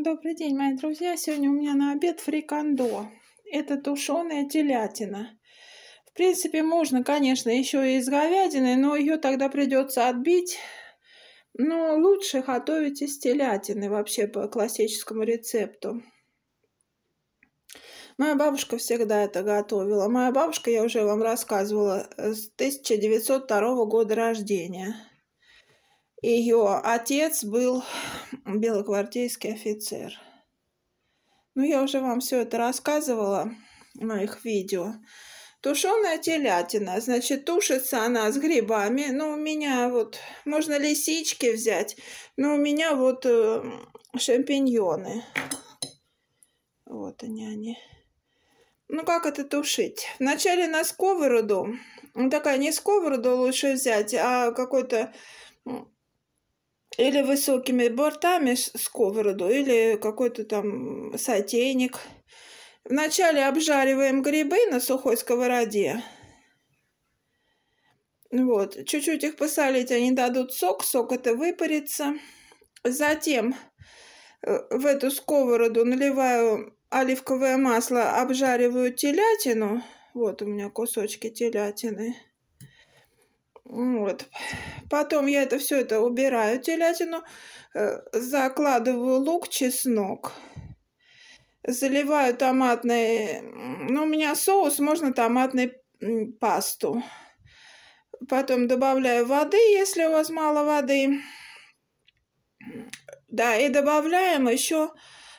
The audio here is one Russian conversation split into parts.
Добрый день, мои друзья! Сегодня у меня на обед фрикандо. Это тушеная телятина. В принципе, можно, конечно, еще и из говядины, но ее тогда придется отбить. Но лучше готовить из телятины вообще по классическому рецепту. Моя бабушка всегда это готовила. Моя бабушка, я уже вам рассказывала, с 1902 года рождения. Ее отец был белогвардейский офицер. Ну, я уже вам все это рассказывала в моих видео. Тушеная телятина, значит, тушится она с грибами. Ну, у меня вот, можно лисички взять, но у меня вот э, шампиньоны. Вот они, они. Ну, как это тушить? Вначале на сковороду, ну, такая не сковороду лучше взять, а какой-то или высокими бортами сковороду, или какой-то там сотейник. Вначале обжариваем грибы на сухой сковороде. Вот, чуть-чуть их посолить, они дадут сок, сок это выпарится. Затем э, в эту сковороду наливаю оливковое масло, обжариваю телятину. Вот у меня кусочки телятины. Вот. Потом я это все это убираю телятину, э, закладываю лук, чеснок, заливаю томатный, ну у меня соус, можно томатный пасту. Потом добавляю воды, если у вас мало воды. Да, и добавляем еще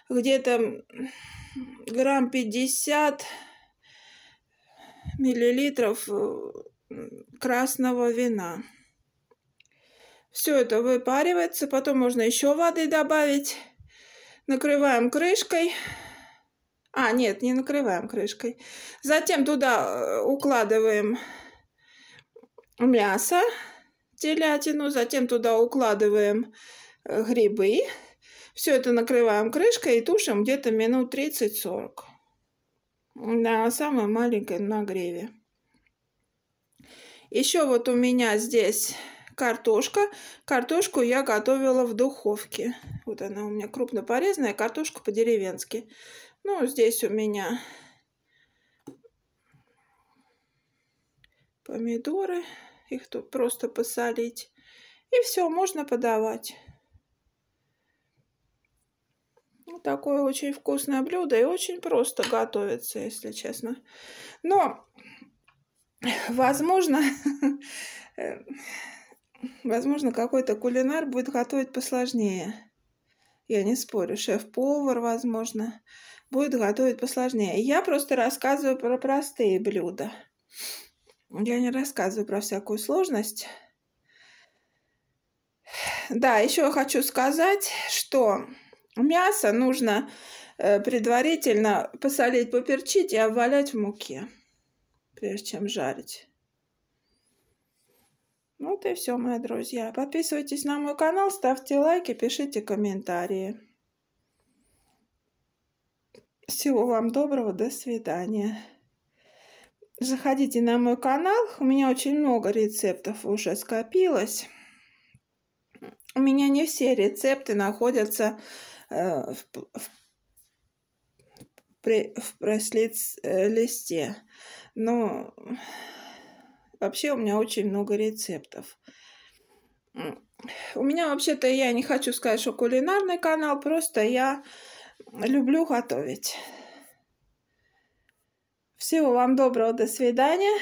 где-то грамм 50 миллилитров э, красного вина. Все это выпаривается, потом можно еще воды добавить. Накрываем крышкой. А, нет, не накрываем крышкой. Затем туда э, укладываем мясо, телятину, затем туда укладываем э, грибы. Все это накрываем крышкой и тушим где-то минут 30-40 на самой маленькой нагреве. Еще вот у меня здесь картошка. Картошку я готовила в духовке. Вот она у меня крупно порезанная, картошка по-деревенски. Ну, здесь у меня помидоры. Их тут просто посолить. И все, можно подавать. такое очень вкусное блюдо и очень просто готовится, если честно. Но Возможно, э, возможно, какой-то кулинар будет готовить посложнее. Я не спорю, шеф-повар, возможно, будет готовить посложнее. Я просто рассказываю про простые блюда. Я не рассказываю про всякую сложность. Да, еще хочу сказать, что мясо нужно э, предварительно посолить, поперчить и обвалять в муке прежде чем жарить. Вот и все, мои друзья. Подписывайтесь на мой канал, ставьте лайки, пишите комментарии. Всего вам доброго, до свидания. Заходите на мой канал, у меня очень много рецептов уже скопилось. У меня не все рецепты находятся э, в, в в прослед э, листе. Но вообще у меня очень много рецептов. У меня вообще-то, я не хочу сказать, что кулинарный канал, просто я люблю готовить. Всего вам доброго, до свидания.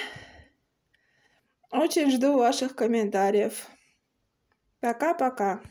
Очень жду ваших комментариев. Пока-пока.